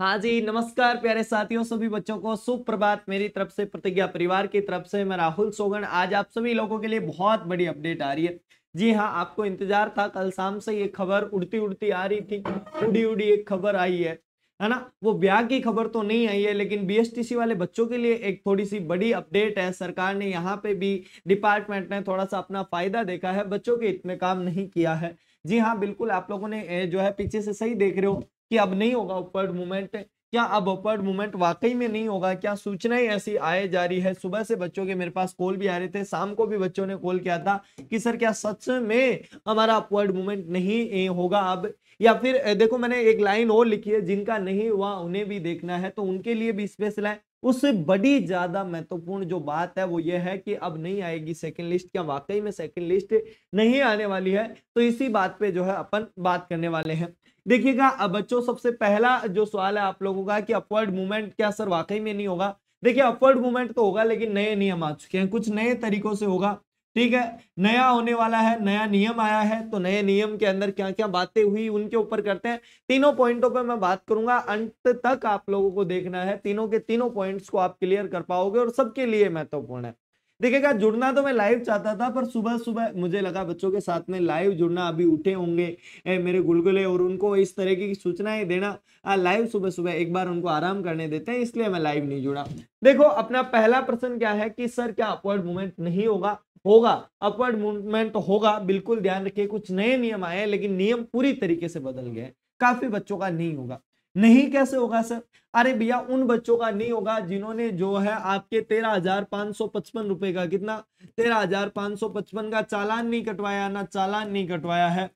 हाँ जी नमस्कार प्यारे साथियों सभी बच्चों को सुप्रभात मेरी तरफ से प्रतिज्ञा परिवार की तरफ से मैं राहुल सोगन आज आप सभी लोगों के लिए बहुत बड़ी अपडेट आ रही है जी हाँ आपको इंतजार था कल शाम से ये खबर उड़ती उड़ती आ रही थी उड़ी उड़ी एक खबर आई है है ना वो ब्याह की खबर तो नहीं आई है लेकिन बीएसटीसी वाले बच्चों के लिए एक थोड़ी सी बड़ी अपडेट है सरकार ने यहाँ पे भी डिपार्टमेंट ने थोड़ा सा अपना फायदा देखा है बच्चों के इतने काम नहीं किया है जी हाँ बिल्कुल आप लोगों ने जो है पीछे से सही देख रहे हो कि अब नहीं होगा अपवर्ड मूवमेंट क्या अब अपवर्ड मूवमेंट वाकई में नहीं होगा क्या सूचनाएं ऐसी आए जा रही है सुबह से बच्चों के मेरे पास कॉल भी आ रहे थे शाम को भी बच्चों ने कॉल किया था कि सर क्या सच में हमारा अपवर्ड मूवमेंट नहीं होगा अब या फिर देखो मैंने एक लाइन और लिखी है जिनका नहीं हुआ उन्हें भी देखना है तो उनके लिए भी स्पेशल है उससे बड़ी ज्यादा महत्वपूर्ण जो बात है वो ये है कि अब नहीं आएगी सेकंड लिस्ट क्या वाकई में सेकंड लिस्ट नहीं आने वाली है तो इसी बात पे जो है अपन बात करने वाले हैं देखिएगा बच्चों सबसे पहला जो सवाल है आप लोगों का कि अपवर्ड मूवमेंट क्या सर वाकई में नहीं होगा देखिए अपवर्ड मूवमेंट तो होगा लेकिन नए नियम आ चुके हैं कुछ नए तरीकों से होगा ठीक है नया होने वाला है नया नियम आया है तो नए नियम के अंदर क्या क्या बातें हुई उनके ऊपर करते हैं तीनों पॉइंटों पे मैं बात करूंगा अंत तक आप लोगों को देखना है तीनों के तीनों पॉइंट्स को आप क्लियर कर पाओगे और सबके लिए महत्वपूर्ण है देखिएगा जुड़ना तो मैं लाइव चाहता था पर सुबह सुबह मुझे लगा बच्चों के साथ में लाइव जुड़ना अभी उठे होंगे मेरे गुलगुले और उनको इस तरह की सूचनाएं देना आ, लाइव सुबह सुबह एक बार उनको आराम करने देते हैं इसलिए मैं लाइव नहीं जुड़ा देखो अपना पहला प्रश्न क्या है कि सर क्या अपवर्ड मूवमेंट नहीं होगा होगा अपवर्ड मूवमेंट तो होगा बिल्कुल ध्यान रखिए कुछ नए नियम आए लेकिन नियम पूरी तरीके से बदल गए काफी बच्चों का नहीं होगा नहीं कैसे होगा सर अरे भैया उन बच्चों का नहीं होगा जिन्होंने जो है आपके तेरह हजार पांच सौ पचपन रुपए का कितना तेरह हजार पांच सौ पचपन का चालान नहीं कटवाया ना चालान नहीं कटवाया है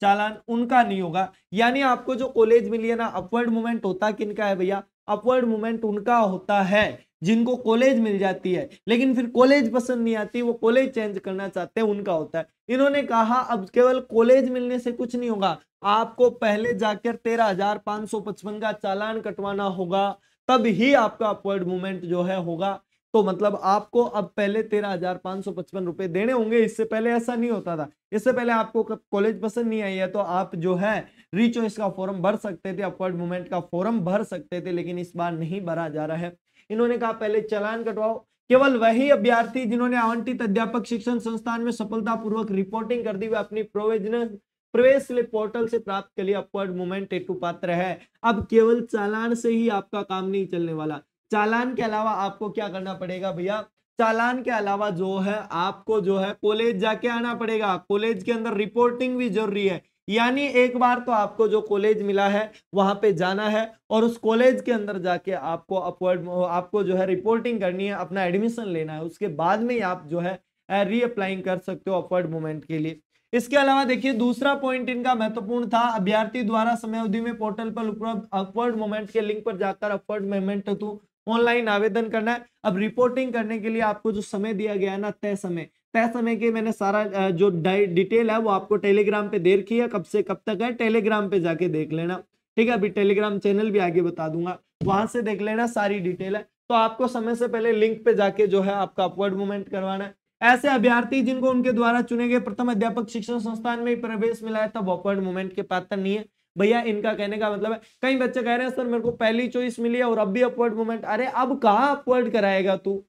चालान उनका नहीं होगा यानी आपको जो कॉलेज मिली है ना अपवर्ड मूवमेंट होता किनका है भैया अपवर्ड मूवमेंट उनका होता है जिनको कॉलेज मिल जाती है लेकिन फिर कॉलेज पसंद नहीं आती वो कॉलेज चेंज करना चाहते हैं उनका होता है इन्होंने कहा अब केवल कॉलेज मिलने से कुछ नहीं होगा आपको पहले जाकर तेरह हजार पांच सौ पचपन का चालान कटवाना होगा तब ही आपका अपवर्ड मूवमेंट जो है होगा तो मतलब आपको अब पहले तेरह हजार पांच सौ पचपन रुपए देने होंगे इससे पहले ऐसा नहीं होता था इससे पहले आपको कॉलेज पसंद नहीं आई है तो आप जो है रीचॉइस का फॉर्म भर सकते थे अपवर्ड मूवमेंट का फॉर्म भर सकते थे लेकिन इस बार नहीं भरा जा रहा है इन्होंने कहा पहले चलान कटवाओ केवल वही अभ्यार्थी जिन्होंने आवंटित अध्यापक शिक्षण संस्थान में सफलतापूर्वक रिपोर्टिंग कर दी वे अपनी प्रोविजनल प्रवेश लिए पोर्टल से प्राप्त के लिए अपवर्ड मूवमेंट हेतु पात्र है अब केवल चालान से ही आपका काम नहीं चलने वाला चालान के अलावा आपको क्या करना पड़ेगा भैया चालान के अलावा जो है आपको जो है कॉलेज जाके आना पड़ेगा कॉलेज के अंदर रिपोर्टिंग भी जरूरी है यानी एक बार तो आपको जो कॉलेज मिला है वहां पे जाना है और उस कॉलेज के अंदर जाके आपको अपवर्ड आपको जो है रिपोर्टिंग करनी है अपना एडमिशन लेना है उसके बाद में आप जो है रीअप्लाइंग कर सकते हो अपवर्ड मूवमेंट के लिए इसके अलावा देखिए दूसरा पॉइंट इनका महत्वपूर्ण था अभ्यर्थी द्वारा समय अवधि में पोर्टल पर उपलब्ध अपवर्ड मूवमेंट के लिंक पर जाकर अपवर्ड मूवमेंट हेतु ऑनलाइन आवेदन करना है अब रिपोर्टिंग करने के लिए आपको जो समय दिया गया है ना तय समय तय समय के मैंने सारा जो डिटेल है वो आपको टेलीग्राम पे दे रखी है कब से कब तक है टेलीग्राम पे जाके देख लेना ठीक है अभी टेलीग्राम चैनल भी आगे बता दूंगा वहां से देख लेना सारी डिटेल है तो आपको समय से पहले लिंक पे जाके जो है आपका अपवर्ड मूवमेंट करवाना है ऐसे अभ्यार्थी जिनको उनके द्वारा चुने गए प्रथम अध्यापक शिक्षण संस्थान में प्रवेश मिला है तब अपवर्ड मूवमेंट के पात्र नहीं है भैया इनका कहने का मतलब है कई बच्चे कह रहे हैं सर मेरे को पहली चॉइस मिली है और अब भी अपवर्ड मूवमेंट अरे अब कहाँ अपवर्ड कराएगा तू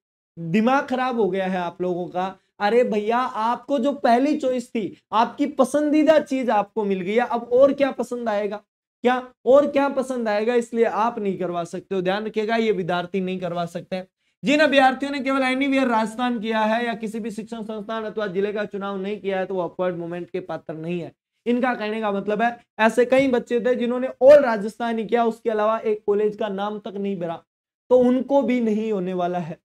दिमाग खराब हो गया है आप लोगों का अरे भैया आपको जो पहली चॉइस थी आपकी पसंदीदा चीज आपको मिल गई है अब और क्या पसंद आएगा क्या और क्या पसंद आएगा इसलिए आप नहीं करवा सकते हो ध्यान रखिएगा ये विद्यार्थी नहीं करवा सकते जिन अभ्यार्थियों ने केवल एनीवियर राजस्थान किया है या किसी भी शिक्षण संस्थान अथवा जिले का चुनाव नहीं किया है तो वो अपवर्ड मूवमेंट के पात्र नहीं है इनका कहने का मतलब है ऐसे कई बच्चे थे जिन्होंने ऑल राजस्थान ही किया उसके अलावा एक कॉलेज का नाम तक नहीं भरा तो उनको भी नहीं होने वाला है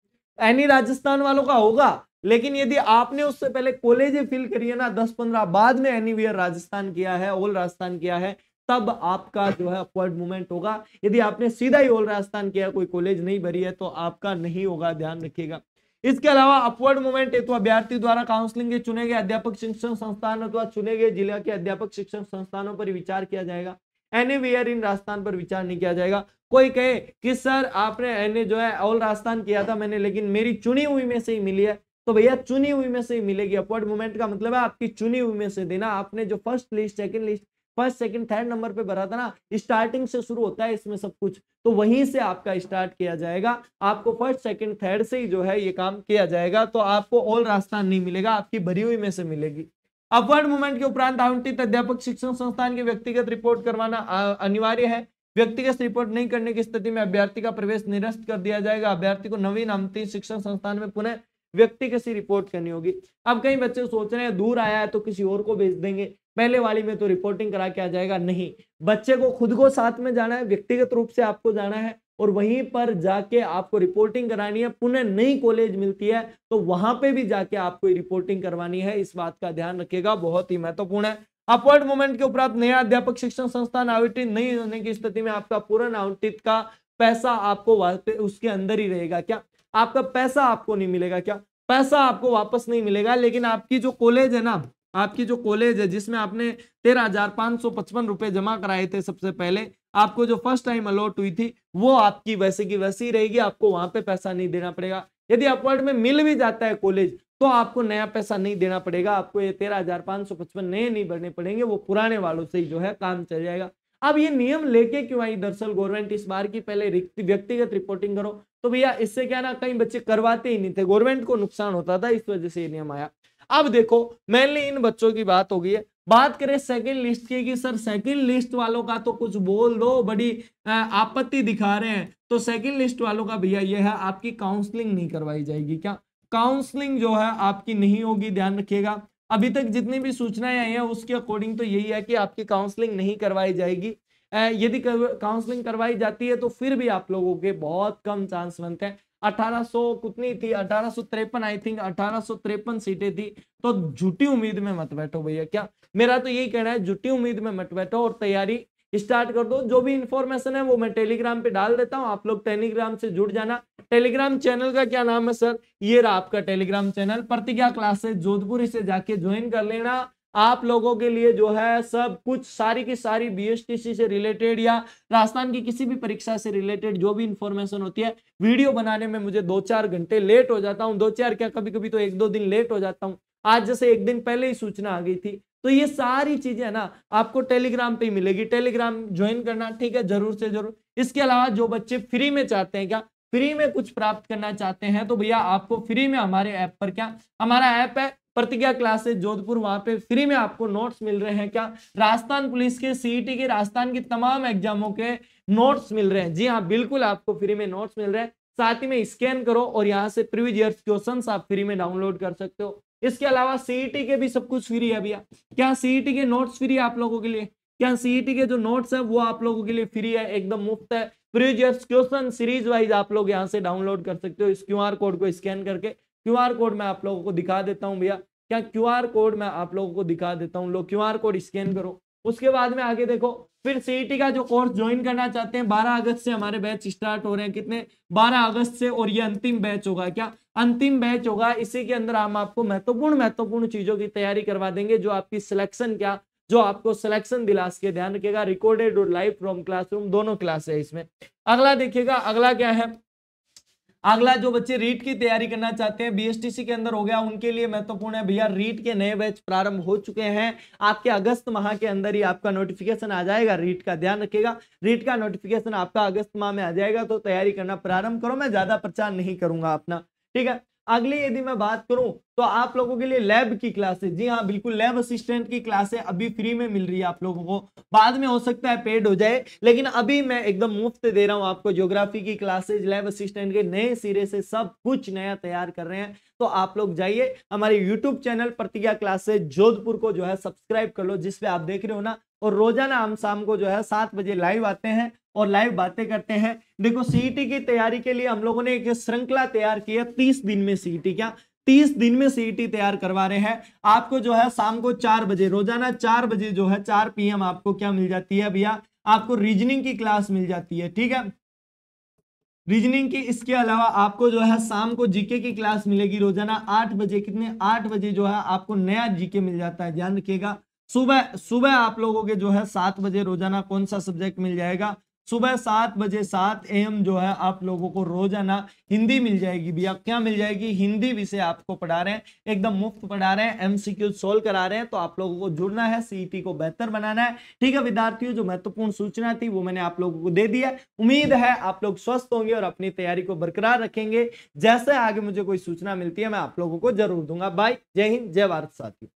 एनी राजस्थान वालों का होगा लेकिन यदि आपने उससे पहले कॉलेज फिल करिए ना दस पंद्रह बाद में एनीवियर राजस्थान किया है ऑल राजस्थान किया है तब आपका जो है अपवर्ड मूवमेंट होगा यदि आपने सीधा ही ऑल राजस्थान किया कोई कॉलेज नहीं भरी है तो आपका नहीं होगा ध्यान रखिएगा इसके अलावा अपवर्ड मूवमेंट हेतु अभ्यर्थी द्वारा काउंसलिंग के चुने गए अध्यापक शिक्षण संस्थान अथवा चुने गए जिले के अध्यापक शिक्षण संस्थानों पर विचार किया जाएगा एनीवेयर इन राजस्थान पर विचार नहीं किया जाएगा कोई कहे कि सर आपने एने जो है ऑल राजस्थान किया था मैंने लेकिन मेरी चुनी हुई में से ही मिली है तो भैया चुनी हुई में से ही मिलेगी अपवर्ड मूवमेंट का मतलब है आपकी चुनी हुई में से देना आपने जो first list second list first second third number पे भरा था ना स्टार्टिंग से शुरू होता है इसमें सब कुछ तो वहीं से आपका स्टार्ट किया जाएगा आपको फर्स्ट सेकंड थर्ड से ही जो है ये काम किया जाएगा तो आपको और रास्ता नहीं मिलेगा आपकी भरी हुई में से मिलेगी अपवर्ड मूवमेंट के उपरांत आवंटित अध्यापक शिक्षण संस्थान की व्यक्तिगत रिपोर्ट करवाना अनिवार्य है व्यक्तिगत रिपोर्ट नहीं करने की स्थिति में अभ्यर्थी का प्रवेश निरस्त कर दिया जाएगा अभ्यर्थी को नवीन आमती शिक्षण संस्थान में पुनः व्यक्ति किसी रिपोर्ट करनी होगी अब कई बच्चे सोच रहे हैं दूर आया है तो किसी और को भेज देंगे पहले वाली में तो रिपोर्टिंग करा के आ जाएगा नहीं बच्चे को खुद को साथ में जाना है व्यक्तिगत रूप से आपको जाना है और वहीं पर जाके आपको रिपोर्टिंग करानी है पुनः नई कॉलेज मिलती है तो वहां पे भी जाके आपको रिपोर्टिंग करवानी है इस बात का ध्यान रखिएगा बहुत ही महत्वपूर्ण है अपवर्ड मूवमेंट के उपरांत नया अध्यापक शिक्षण संस्थान आवंटित नहीं होने की स्थिति में आपका पूर्ण आवंटित का पैसा आपको उसके अंदर ही रहेगा क्या आपका पैसा आपको नहीं मिलेगा क्या पैसा आपको वापस नहीं मिलेगा लेकिन आपकी जो कॉलेज है ना आपकी जो कॉलेज है जिसमें आपने तेरह हजार पांच सौ पचपन रुपए जमा कराए थे सबसे पहले आपको जो फर्स्ट टाइम अलॉट हुई थी वो आपकी वैसे की वैसे ही रहेगी आपको वहां पे पैसा नहीं देना पड़ेगा यदि अपवर्ड में मिल भी जाता है कॉलेज तो आपको नया पैसा नहीं देना पड़ेगा आपको ये तेरह हजार पांच सौ पचपन नए नहीं भरने पड़ेंगे वो पुराने वालों से ही जो है काम चल जाएगा अब ये नियम लेके क्यों आई दरअसल गवर्नमेंट इस बार की पहले व्यक्तिगत रिपोर्टिंग करो तो भैया इससे क्या ना कई बच्चे करवाते ही नहीं थे गवर्नमेंट को नुकसान होता था इस वजह से ये नियम आया अब देखो मेनली इन बच्चों की बात हो गई है बात करें सेकंड लिस्ट की कि सर सेकंड लिस्ट वालों का तो कुछ बोल दो बड़ी आपत्ति दिखा रहे हैं तो सेकंड लिस्ट वालों का भैया ये है आपकी काउंसलिंग नहीं करवाई जाएगी क्या काउंसलिंग जो है आपकी नहीं होगी ध्यान रखिएगा अभी तक जितनी भी सूचनाएं आई हैं उसके अकॉर्डिंग तो यही है कि आपकी काउंसलिंग नहीं करवाई जाएगी यदि काउंसलिंग करवाई जाती है तो फिर भी आप लोगों के बहुत कम चांस बनते हैं अठारह कितनी थी अठारह आई थिंक अठारह सीटें थी तो झूठी उम्मीद में मत बैठो भैया क्या मेरा तो यही कहना है झूठी उम्मीद में मत बैठो और तैयारी स्टार्ट कर दो जो भी इंफॉर्मेशन है वो मैं टेलीग्राम पे डाल देता हूँ आप लोग टेलीग्राम से जुड़ जाना टेलीग्राम चैनल का क्या नाम है सर ये रहा आपका टेलीग्राम चैनल प्रतिज्ञा क्लासेस जोधपुरी से जाके ज्वाइन कर लेना आप लोगों के लिए जो है सब कुछ सारी की सारी बीएसटीसी से रिलेटेड या राजस्थान की किसी भी परीक्षा से रिलेटेड जो भी इंफॉर्मेशन होती है वीडियो बनाने में मुझे दो चार घंटे लेट हो जाता हूँ दो चार क्या कभी कभी तो एक दो दिन लेट हो जाता हूँ आज जैसे एक दिन पहले ही सूचना आ गई थी तो ये सारी चीजें है ना आपको टेलीग्राम पे मिलेगी टेलीग्राम ज्वाइन करना ठीक है जरूर से जरूर इसके अलावा जो बच्चे फ्री में चाहते हैं क्या फ्री में कुछ प्राप्त करना चाहते हैं तो भैया आपको फ्री में हमारे ऐप पर क्या हमारा ऐप है प्रतिज्ञा क्लासेस जोधपुर वहां पे फ्री में आपको नोट्स मिल रहे हैं क्या राजस्थान पुलिस के सीईटी e के राजस्थान के तमाम एग्जामों के नोट्स मिल रहे हैं जी हाँ बिल्कुल आपको फ्री में नोट्स मिल रहे हैं साथ ही में स्कैन करो और यहाँ से प्रीवियस ईयर क्वेश्चन आप फ्री में डाउनलोड कर सकते हो इसके अलावा सीईटी e के भी सब कुछ फ्री है भैया क्या सीईटी e के नोट्स फ्री है आप लोगों के लिए क्या सीईटी के जो नोट्स है वो आप लोगों के लिए फ्री है एकदम मुफ्त है प्रीवियस क्वेश्चन सीरीज वाइज आप लोग यहाँ से डाउनलोड कर सकते हो इस क्यू कोड को स्कैन करके क्यू कोड मैं आप लोगों को दिखा देता हूँ भैया क्या आर कोड मैं आप लोगों को दिखा देता हूँ लोग आर कोड स्कैन करो उसके बाद में आगे देखो फिर सी e का जो कोर्स ज्वाइन करना चाहते हैं 12 अगस्त से हमारे बैच स्टार्ट हो रहे हैं कितने 12 अगस्त से और ये अंतिम बैच होगा क्या अंतिम बैच होगा इसी के अंदर हम आपको महत्वपूर्ण महत्वपूर्ण चीजों की तैयारी करवा देंगे जो आपकी सिलेक्शन क्या जो आपको सिलेक्शन दिलास के ध्यान रखेगा रिकॉर्डेड और लाइव फ्रॉम क्लासरूम दोनों क्लास है इसमें अगला देखिएगा अगला क्या है अगला जो बच्चे रीट की तैयारी करना चाहते हैं बीएसटीसी के अंदर हो गया उनके लिए महत्वपूर्ण है भैया रीट के नए बैच प्रारंभ हो चुके हैं आपके अगस्त माह के अंदर ही आपका नोटिफिकेशन आ जाएगा रीट का ध्यान रखेगा रीट का नोटिफिकेशन आपका अगस्त माह में आ जाएगा तो तैयारी करना प्रारंभ करो मैं ज्यादा प्रचार नहीं करूंगा अपना ठीक है अगली यदि मैं बात करूं तो आप लोगों के लिए लैब की क्लासेस जी हाँ बिल्कुल लैब असिस्टेंट की क्लासें अभी फ्री में मिल रही है आप लोगों को बाद में हो सकता है पेड हो जाए लेकिन अभी मैं एकदम मुफ्त दे रहा हूँ आपको ज्योग्राफी की क्लासेज लैब असिस्टेंट के नए सिरे से सब कुछ नया तैयार कर रहे हैं तो आप लोग जाइए हमारे YouTube channel Pratigya classes Jodhpur को जो है सब्सक्राइब कर लो जिसपे आप देख रहे हो ना और रोजाना हम शाम को जो है सात बजे लाइव आते हैं और लाइव बातें करते हैं देखो सीईटी e की तैयारी के लिए हम लोगों ने एक श्रृंखला तैयार की है तीस दिन में सीईटी e क्या तीस दिन में सीईटी e तैयार करवा रहे हैं आपको जो है शाम को चार बजे रोजाना चार बजे जो है चार पी आपको क्या मिल जाती है भैया आपको रीजनिंग की क्लास मिल जाती है ठीक है रीजनिंग की इसके अलावा आपको जो है शाम को जीके की क्लास मिलेगी रोजाना आठ बजे कितने आठ बजे जो है आपको नया जीके मिल जाता है ध्यान रखिएगा सुबह सुबह आप लोगों के जो है सात बजे रोजाना कौन सा सब्जेक्ट मिल जाएगा सुबह सात बजे सात एम जो है आप लोगों को रोजाना हिंदी मिल जाएगी भैया क्या मिल जाएगी हिंदी विषय आपको पढ़ा रहे हैं एकदम मुफ्त पढ़ा रहे हैं एमसीक्यू सोल्व करा रहे हैं तो आप लोगों को जुड़ना है सीईटी e को बेहतर बनाना है ठीक है विद्यार्थियों जो महत्वपूर्ण सूचना थी वो मैंने आप लोगों को दे दिया उम्मीद है आप लोग स्वस्थ होंगे और अपनी तैयारी को बरकरार रखेंगे जैसे आगे मुझे कोई सूचना मिलती है मैं आप लोगों को जरूर दूंगा बाय जय हिंद जय भारत साथियों